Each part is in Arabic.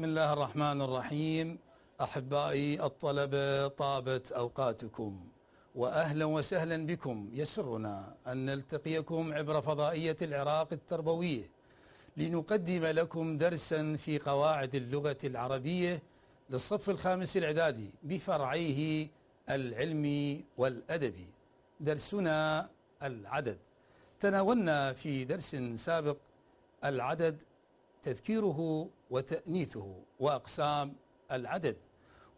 بسم الله الرحمن الرحيم أحبائي الطلبة طابت أوقاتكم وأهلا وسهلا بكم يسرنا أن نلتقيكم عبر فضائية العراق التربوية لنقدم لكم درسا في قواعد اللغة العربية للصف الخامس الإعدادي بفرعيه العلمي والأدبي درسنا العدد تناولنا في درس سابق العدد تذكيره وتأنيثه وأقسام العدد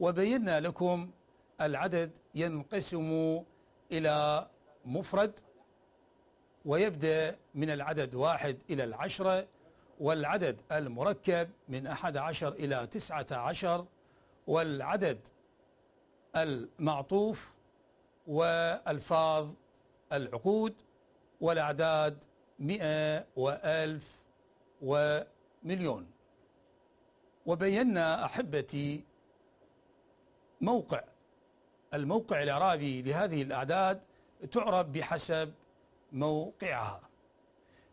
وبينا لكم العدد ينقسم إلى مفرد ويبدأ من العدد واحد إلى العشرة والعدد المركب من أحد عشر إلى تسعة عشر والعدد المعطوف وألفاظ العقود والأعداد مئة وألف و مليون وبينا أحبتي موقع الموقع الإعرابي لهذه الأعداد تعرب بحسب موقعها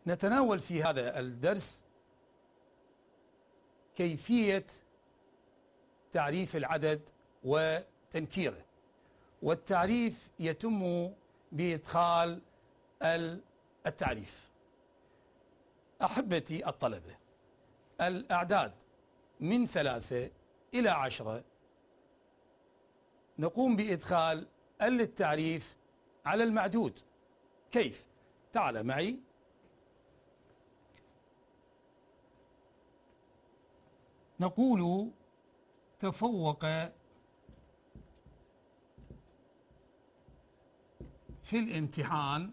نتناول في هذا الدرس كيفية تعريف العدد وتنكيره والتعريف يتم بإدخال التعريف أحبتي الطلبة الأعداد من ثلاثة إلى عشرة نقوم بإدخال ال التعريف على المعدود كيف؟ تعال معي نقول تفوق في الامتحان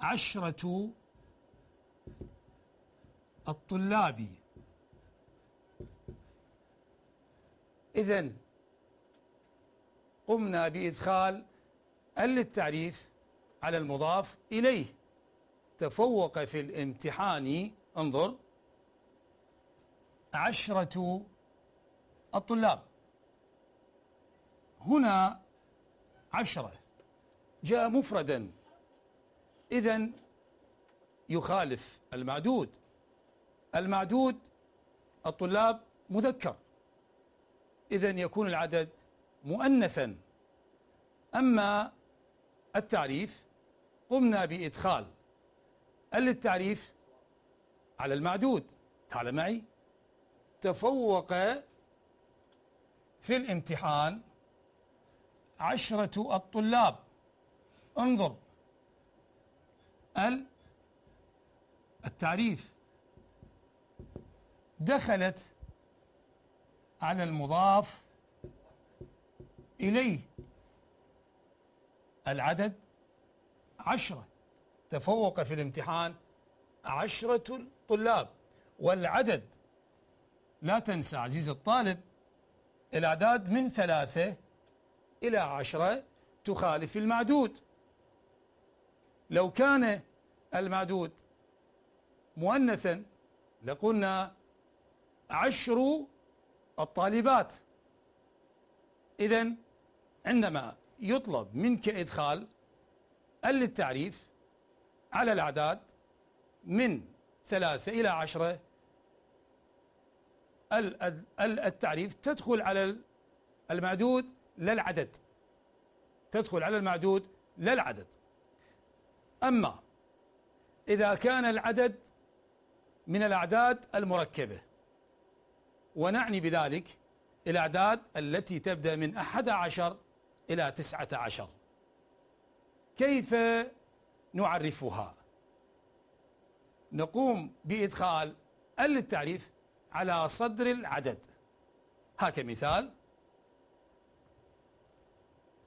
عشرة الطلاب إذا قمنا بإدخال ال للتعريف على المضاف إليه تفوق في الامتحان انظر عشرة الطلاب هنا عشرة جاء مفردا إذا يخالف المعدود المعدود الطلاب مذكر إذا يكون العدد مؤنثا أما التعريف قمنا بإدخال ال التعريف على المعدود تعال معي تفوق في الامتحان عشرة الطلاب انظر التعريف دخلت على المضاف إليه العدد عشرة تفوق في الامتحان عشرة الطلاب والعدد لا تنسى عزيزي الطالب الأعداد من ثلاثة إلى عشرة تخالف المعدود لو كان المعدود مؤنثا لقلنا عشر الطالبات إذا عندما يطلب منك إدخال ال للتعريف على الأعداد من ثلاثة إلى عشرة التعريف تدخل على المعدود لا العدد تدخل على المعدود لا العدد أما إذا كان العدد من الأعداد المركبة ونعني بذلك الأعداد التي تبدأ من أحد عشر إلى تسعة عشر كيف نعرفها نقوم بإدخال ال التعريف على صدر العدد مثال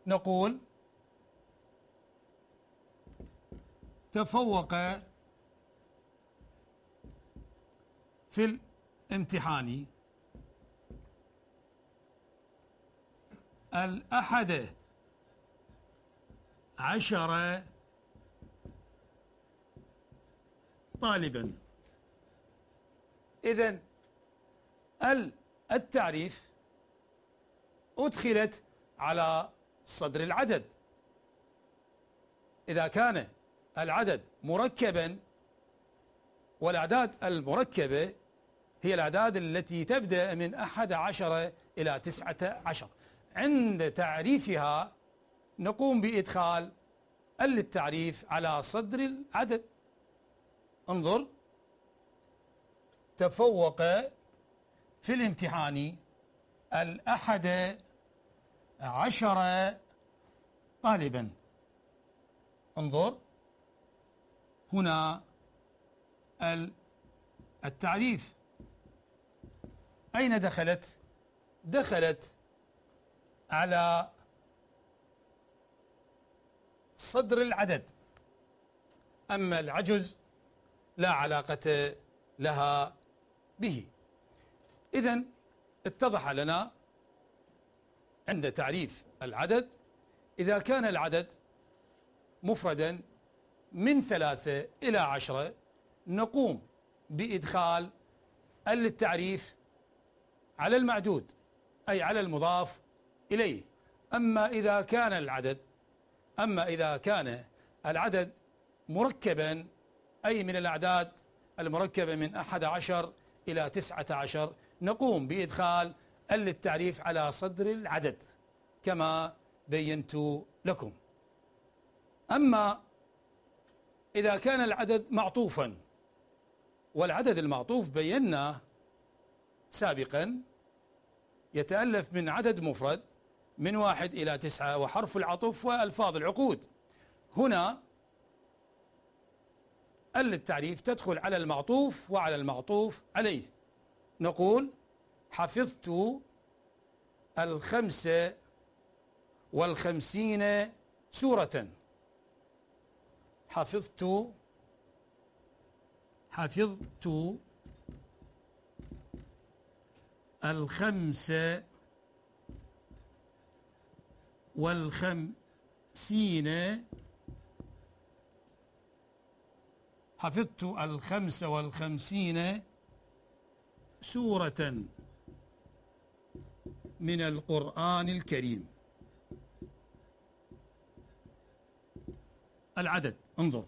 نقول تفوق في الامتحان الأحد عشر طالبا إذا التعريف أدخلت على صدر العدد إذا كان العدد مركبا والأعداد المركبة هي الأعداد التي تبدأ من أحد عشر إلى تسعة عشر عند تعريفها نقوم بإدخال ال التعريف على صدر العدد انظر تفوق في الامتحان الأحد عشر طالبا انظر هنا التعريف أين دخلت؟ دخلت على صدر العدد أما العجز لا علاقة لها به إذا اتضح لنا عند تعريف العدد إذا كان العدد مفردا من ثلاثة إلى عشرة نقوم بإدخال التعريف على المعدود أي على المضاف إليه أما إذا كان العدد أما إذا كان العدد مركبا أي من الأعداد المركبة من أحد عشر إلى تسعة عشر نقوم بإدخال ال التعريف على صدر العدد كما بينت لكم أما إذا كان العدد معطوفا والعدد المعطوف بيناه سابقا يتألف من عدد مفرد من واحد إلى تسعة وحرف العطف وألفاظ العقود هنا ال التعريف تدخل على المعطوف وعلى المعطوف عليه نقول حفظت الخمسة والخمسين سورة حفظت حفظت الخمسة والخمسين حفظت الخمس والخمسين سورة من القرآن الكريم العدد انظر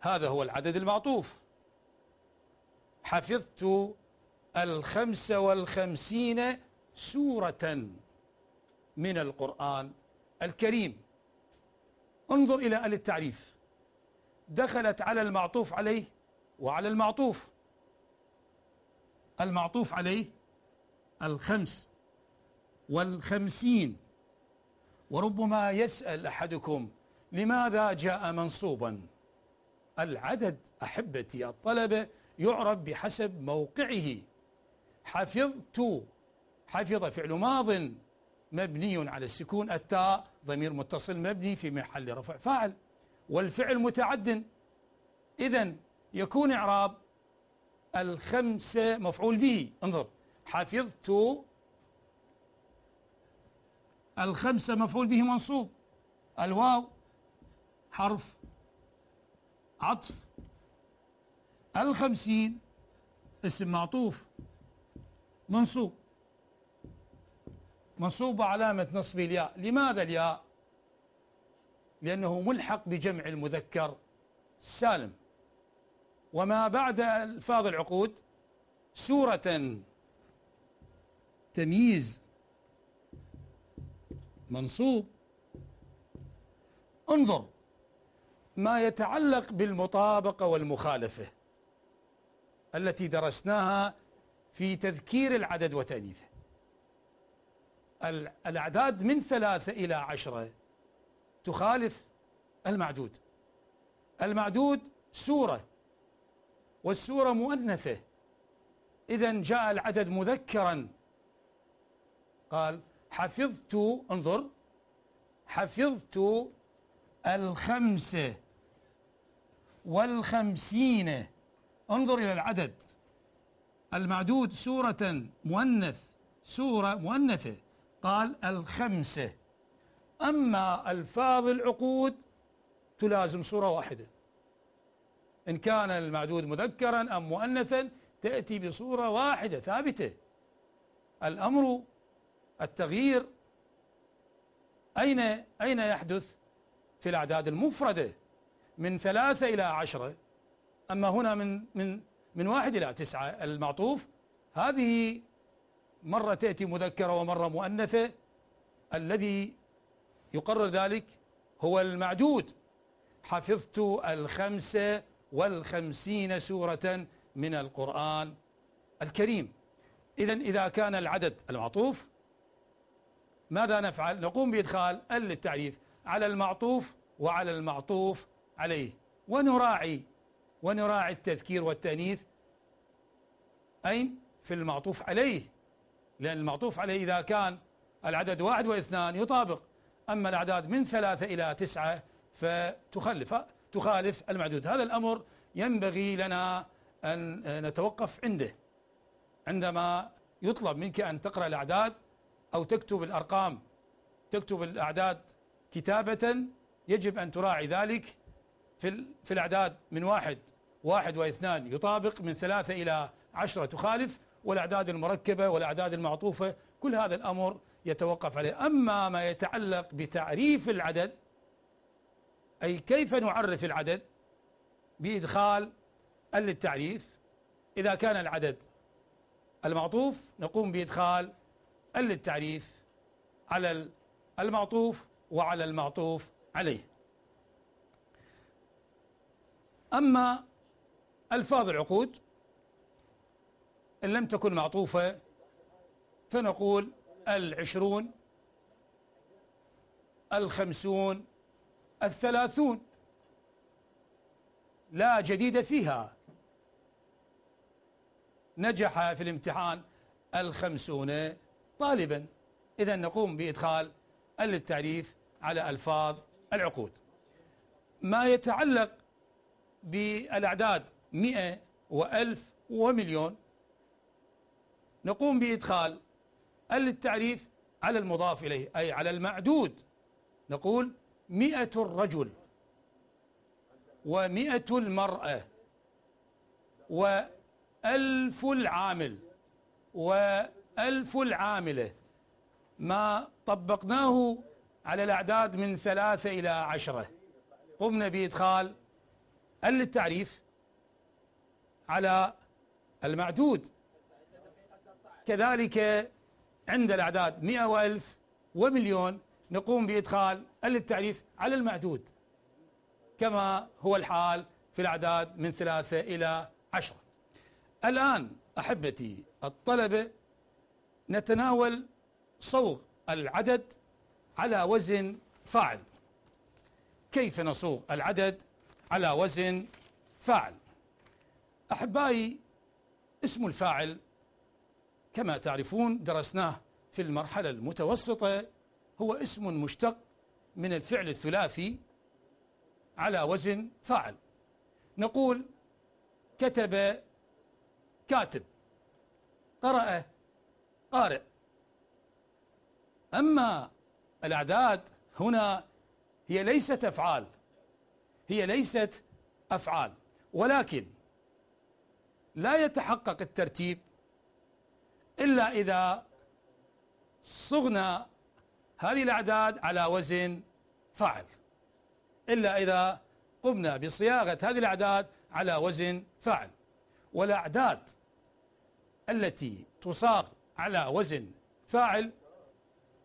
هذا هو العدد المعطوف حفظت الخمس والخمسين سورة من القرآن الكريم انظر إلى آل التعريف دخلت على المعطوف عليه وعلى المعطوف المعطوف عليه الخمس والخمسين وربما يسأل أحدكم لماذا جاء منصوبا العدد أحبتي الطلبة يعرب بحسب موقعه حفظت حفظ فعل ماض مبني على السكون التاء ضمير متصل مبني في محل رفع فاعل والفعل متعد إذا يكون إعراب الخمسة مفعول به انظر حفظت الخمسة مفعول به منصوب الواو حرف عطف الخمسين اسم معطوف منصوب منصوب علامة نصب الياء لماذا الياء لأنه ملحق بجمع المذكر السالم وما بعد الفاظ العقود سورة تمييز منصوب انظر ما يتعلق بالمطابقة والمخالفة التي درسناها في تذكير العدد وتأنيثه الأعداد من ثلاثة إلى عشرة تخالف المعدود المعدود سورة والسورة مؤنثة إذا جاء العدد مذكرا قال حفظت انظر حفظت الخمسة والخمسين انظر إلى العدد المعدود سورة مؤنث سورة مؤنثة قال الخمسة أما ألفاظ العقود تلازم سورة واحدة إن كان المعدود مذكرا أم مؤنثا تأتي بصورة واحدة ثابتة الأمر التغيير أين أين يحدث في الأعداد المفردة من ثلاثة إلى عشرة أما هنا من من من واحد إلى تسعة المعطوف هذه مرة تأتي مذكرة ومرة مؤنثة الذي يقرر ذلك هو المعدود حفظت الخمسة والخمسين سورة من القرآن الكريم إذا إذا كان العدد المعطوف ماذا نفعل؟ نقوم بإدخال ال للتعريف على المعطوف وعلى المعطوف عليه ونراعي ونراعي التذكير والتأنيث أين في المعطوف عليه لأن المعطوف عليه إذا كان العدد واحد واثنان يطابق أما الأعداد من ثلاثة إلى تسعة فتخلف تخالف المعدود هذا الأمر ينبغي لنا أن نتوقف عنده عندما يطلب منك أن تقرأ الأعداد أو تكتب الأرقام تكتب الأعداد كتابة يجب أن تراعي ذلك في في الأعداد من واحد واحد واثنان يطابق من ثلاثة إلى عشرة تخالف والأعداد المركبة والأعداد المعطوفة كل هذا الأمر يتوقف عليه أما ما يتعلق بتعريف العدد أي كيف نعرف العدد بإدخال ال للتعريف إذا كان العدد المعطوف نقوم بإدخال ال للتعريف على المعطوف وعلى المعطوف عليه أما ألفاظ العقود إن لم تكن معطوفة فنقول العشرون الخمسون الثلاثون لا جديد فيها نجح في الامتحان الخمسون طالبا إذا نقوم بإدخال التعريف على ألفاظ العقود ما يتعلق بالاعداد 100 و1000 ومليون نقوم بادخال ال التعريف على المضاف اليه اي على المعدود نقول 100 الرجل و100 المراه و1000 العامل و1000 العامله ما طبقناه على الاعداد من ثلاثه الى عشره قمنا بادخال ال للتعريف على المعدود كذلك عند الأعداد مئة وألف ومليون نقوم بإدخال ال للتعريف على المعدود كما هو الحال في الأعداد من ثلاثة إلى عشرة الآن أحبتي الطلبة نتناول صوغ العدد على وزن فاعل كيف نصوغ العدد على وزن فاعل أحبائي اسم الفاعل كما تعرفون درسناه في المرحلة المتوسطة هو اسم مشتق من الفعل الثلاثي على وزن فاعل نقول كتب كاتب قرأ قارئ أما الأعداد هنا هي ليست أفعال هي ليست أفعال ولكن لا يتحقق الترتيب إلا إذا صغنا هذه الأعداد على وزن فاعل إلا إذا قمنا بصياغة هذه الأعداد على وزن فاعل والأعداد التي تصاغ على وزن فاعل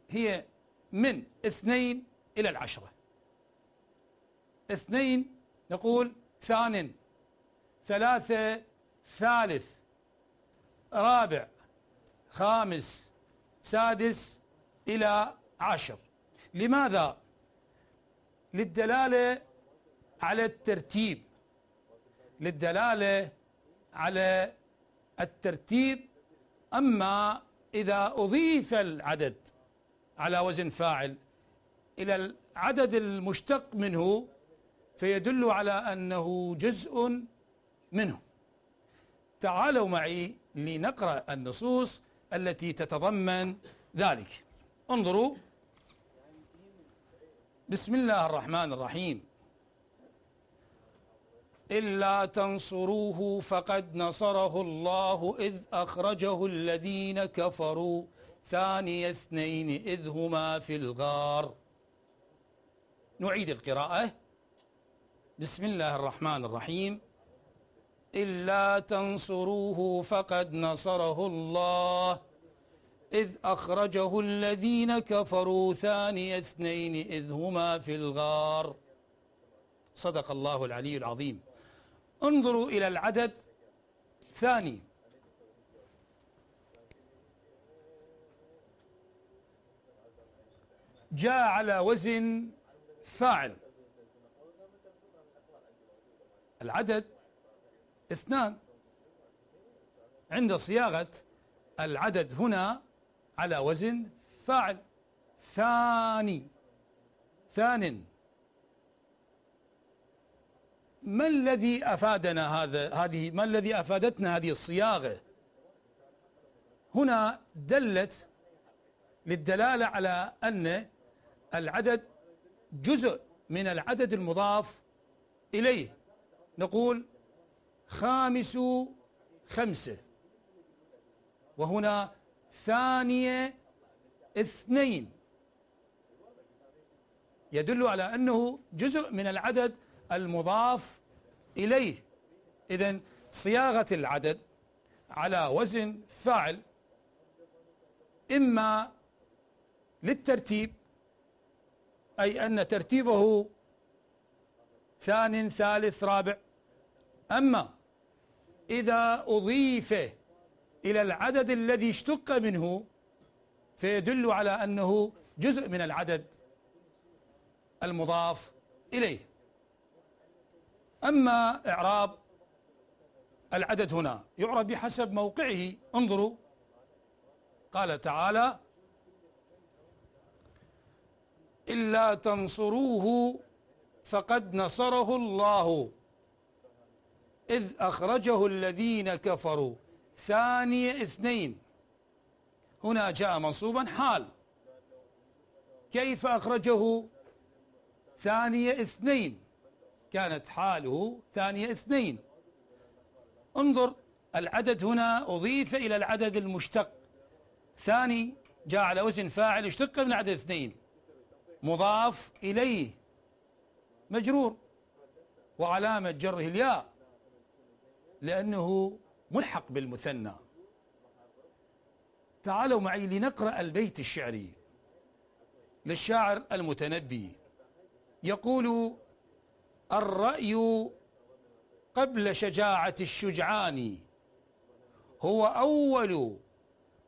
هي من اثنين إلى العشرة اثنين نقول ثان ثلاثة ثالث رابع خامس سادس إلى عشر لماذا؟ للدلالة على الترتيب للدلالة على الترتيب أما إذا أضيف العدد على وزن فاعل إلى العدد المشتق منه فيدل على أنه جزء منه تعالوا معي لنقرأ النصوص التي تتضمن ذلك انظروا بسم الله الرحمن الرحيم إلا تنصروه فقد نصره الله إذ أخرجه الذين كفروا ثاني اثنين إذ هما في الغار نعيد القراءة بسم الله الرحمن الرحيم إلا تنصروه فقد نصره الله إذ أخرجه الذين كفروا ثاني اثنين إذ هما في الغار صدق الله العلي العظيم انظروا إلى العدد ثاني جاء على وزن فاعل العدد اثنان عند صياغة العدد هنا على وزن فاعل ثاني ثان ما الذي أفادنا هذا هذه ما الذي أفادتنا هذه الصياغة هنا دلت للدلالة على أن العدد جزء من العدد المضاف إليه نقول خامس خمسة وهنا ثانية اثنين يدل على أنه جزء من العدد المضاف إليه إذا صياغة العدد على وزن فاعل إما للترتيب أي أن ترتيبه ثان ثالث رابع أما إذا أضيف إلى العدد الذي اشتق منه فيدل على أنه جزء من العدد المضاف إليه أما إعراب العدد هنا يعرب بحسب موقعه انظروا قال تعالى إلا تنصروه فقد نصره الله إذ أخرجه الذين كفروا ثاني اثنين هنا جاء منصوبا حال كيف أخرجه ثانية اثنين كانت حاله ثانية اثنين انظر العدد هنا أضيف إلى العدد المشتق ثاني جاء على وزن فاعل اشتق من عدد اثنين مضاف إليه مجرور وعلامة جره الياء لأنه ملحق بالمثنى تعالوا معي لنقرأ البيت الشعري للشاعر المتنبي يقول الرأي قبل شجاعة الشجعان هو أول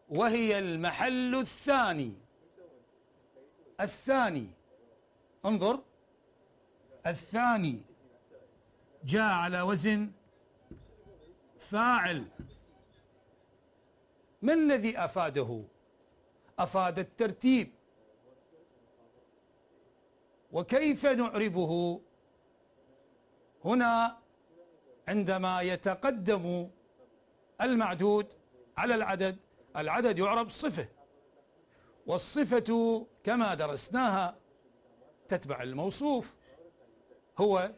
وهي المحل الثاني الثاني انظر الثاني جاء على وزن الفاعل ما الذي أفاده أفاد الترتيب وكيف نعربه هنا عندما يتقدم المعدود على العدد العدد يعرب صفة والصفة كما درسناها تتبع الموصوف هو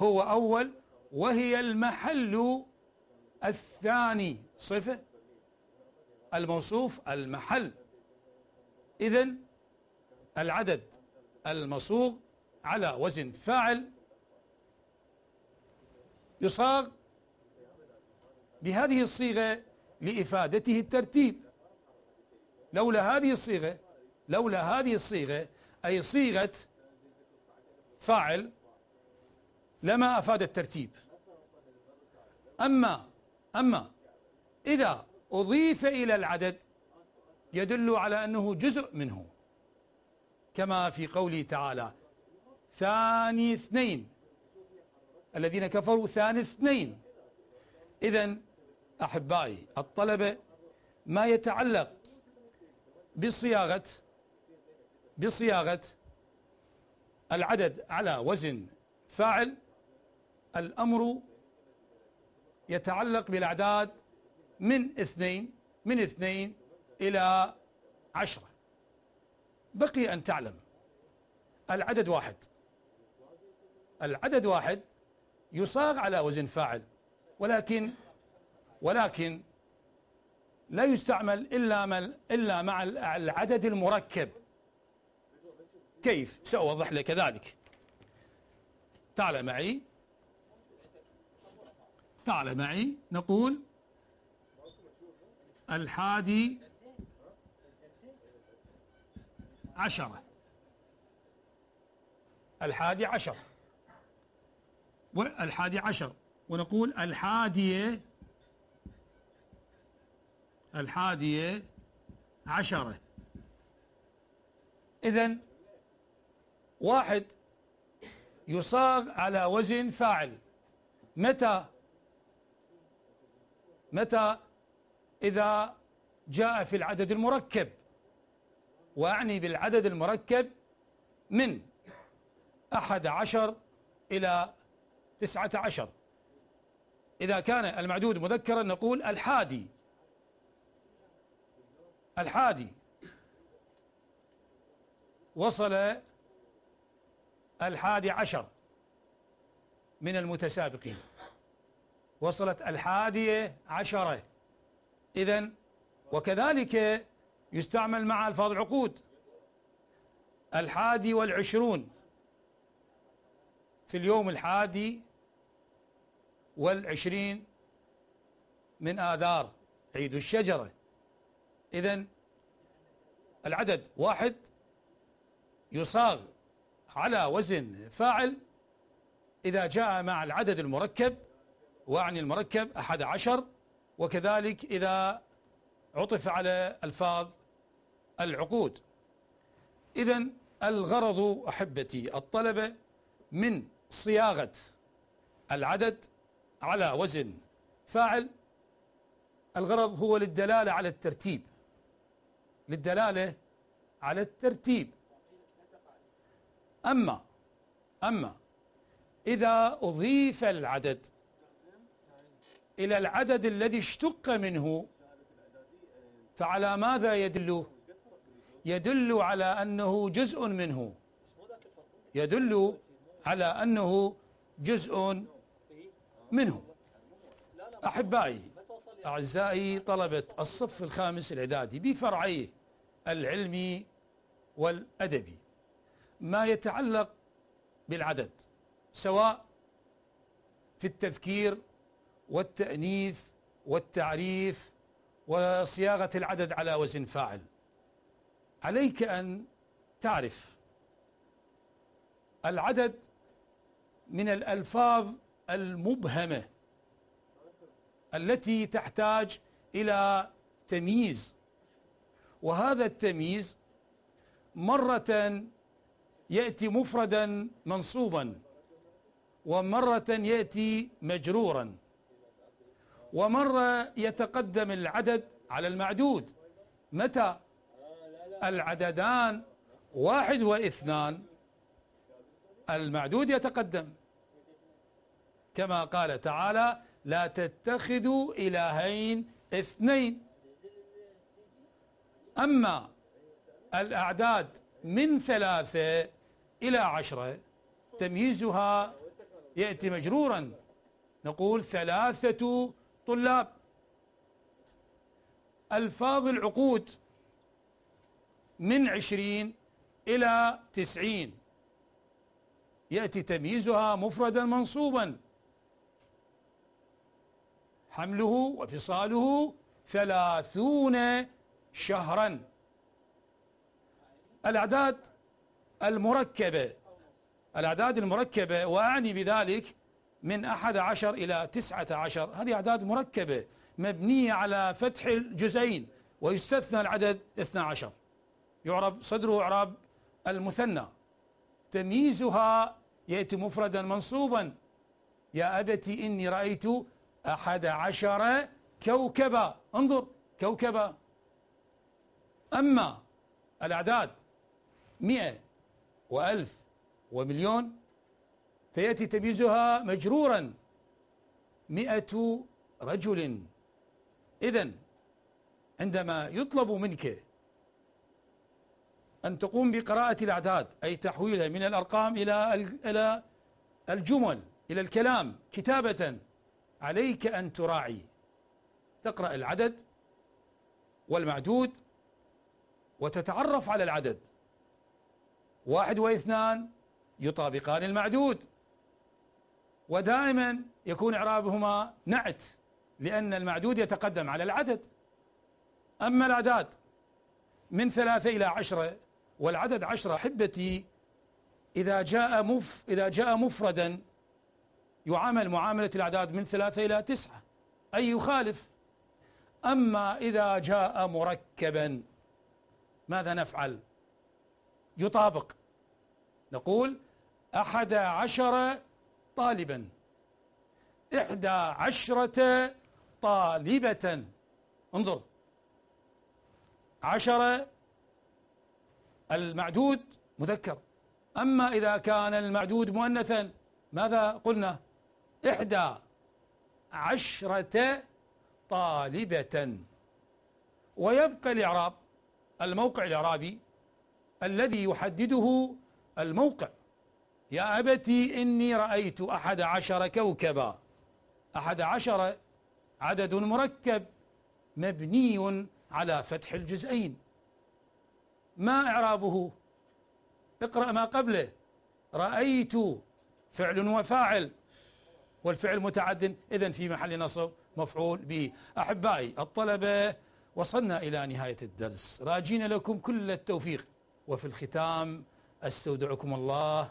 هو أول وهي المحل الثاني صفة الموصوف المحل إذا العدد المصوغ على وزن فاعل يصاغ بهذه الصيغة لإفادته الترتيب لولا هذه الصيغة لولا هذه الصيغة أي صيغة فاعل لما أفاد الترتيب أما أما إذا أضيف إلى العدد يدل على أنه جزء منه كما في قوله تعالى ثاني اثنين الذين كفروا ثاني اثنين إذا أحبائي الطلبة ما يتعلق بصياغة بصياغة العدد على وزن فاعل الأمر يتعلق بالأعداد من اثنين من اثنين إلى عشرة بقي أن تعلم العدد واحد العدد واحد يصاغ على وزن فاعل ولكن ولكن لا يستعمل إلا مع إلا مع العدد المركب كيف سأوضح لك ذلك تعال معي تعال معي نقول الحادي عشرة الحادي عشر والحادي عشر ونقول الحادية الحادية عشرة إذا واحد يصاغ على وزن فاعل متى متى إذا جاء في العدد المركب وأعني بالعدد المركب من أحد عشر إلى تسعة عشر إذا كان المعدود مذكرا نقول الحادي الحادي وصل الحادي عشر من المتسابقين وصلت الحادية عشرة إذا وكذلك يستعمل مع ألفاظ العقود الحادي والعشرون في اليوم الحادي والعشرين من آذار عيد الشجرة إذا العدد واحد يصاغ على وزن فاعل إذا جاء مع العدد المركب وأعني المركب أحد عشر وكذلك إذا عطف على ألفاظ العقود إذا الغرض أحبتي الطلبة من صياغة العدد على وزن فاعل الغرض هو للدلالة على الترتيب للدلالة على الترتيب أما أما إذا أضيف العدد إلى العدد الذي اشتق منه فعلى ماذا يدل يدل على أنه جزء منه يدل على أنه جزء منه أحبائي أعزائي طلبة الصف الخامس الإعدادي بفرعيه العلمي والأدبي ما يتعلق بالعدد سواء في التذكير والتأنيث والتعريف وصياغة العدد على وزن فاعل عليك أن تعرف العدد من الألفاظ المبهمة التي تحتاج إلى تمييز وهذا التمييز مرة يأتي مفردا منصوبا ومرة يأتي مجرورا ومرة يتقدم العدد على المعدود متى العددان واحد واثنان المعدود يتقدم كما قال تعالى لا تتخذوا إلهين اثنين أما الأعداد من ثلاثة إلى عشرة تمييزها يأتي مجرورا نقول ثلاثة طلاب ألفاظ العقود من عشرين إلى تسعين يأتي تمييزها مفردا منصوبا حمله وفصاله ثلاثون شهرا الأعداد المركبة الأعداد المركبة وأعني بذلك من أحد عشر إلى تسعة عشر هذه أعداد مركبة مبنية على فتح الجزئين ويستثنى العدد 12 يعرب صدره إعراب المثنى تمييزها يأتي مفردا منصوبا يا أبت إني رأيت أحد عشر كوكبا انظر كوكبا أما الأعداد مئة وألف ومليون فيأتي تمييزها مجرورا مئة رجل إذا عندما يطلب منك أن تقوم بقراءة الأعداد أي تحويلها من الأرقام إلى إلى الجمل إلى الكلام كتابة عليك أن تراعي تقرأ العدد والمعدود وتتعرف على العدد واحد واثنان يطابقان المعدود ودائما يكون إعرابهما نعت لأن المعدود يتقدم على العدد أما الأعداد من ثلاثة إلى عشرة والعدد عشرة أحبتي إذا جاء مف إذا جاء مفردا يعامل معاملة الأعداد من ثلاثة إلى تسعة أي يخالف أما إذا جاء مركبا ماذا نفعل يطابق نقول أحد عشر طالبا إحدى عشرة طالبة انظر عشرة المعدود مذكر أما إذا كان المعدود مؤنثا ماذا قلنا إحدى عشرة طالبة ويبقى الإعراب الموقع الإعرابي الذي يحدده الموقع يا أبتي إني رأيت أحد عشر كوكبا أحد عشر عدد مركب مبني على فتح الجزئين ما إعرابه اقرأ ما قبله رأيت فعل وفاعل والفعل متعد إذا في محل نصب مفعول به أحبائي الطلبة وصلنا إلى نهاية الدرس راجين لكم كل التوفيق وفي الختام أستودعكم الله